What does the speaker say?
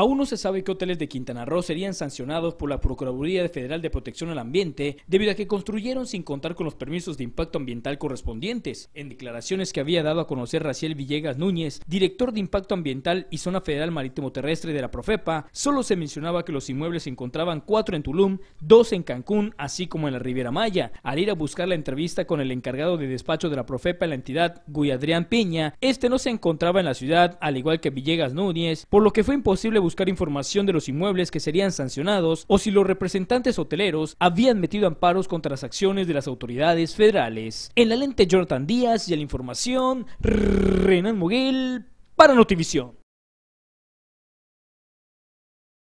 Aún no se sabe qué hoteles de Quintana Roo serían sancionados por la Procuraduría Federal de Protección al Ambiente debido a que construyeron sin contar con los permisos de impacto ambiental correspondientes. En declaraciones que había dado a conocer Raciel Villegas Núñez, director de Impacto Ambiental y Zona Federal Marítimo Terrestre de la Profepa, solo se mencionaba que los inmuebles se encontraban cuatro en Tulum, dos en Cancún, así como en la Riviera Maya. Al ir a buscar la entrevista con el encargado de despacho de la Profepa en la entidad, Guy Adrián Piña, este no se encontraba en la ciudad, al igual que Villegas Núñez, por lo que fue imposible buscar buscar información de los inmuebles que serían sancionados o si los representantes hoteleros habían metido amparos contra las acciones de las autoridades federales. En la lente Jonathan Díaz y a la información, Renan Moguel para Notivisión.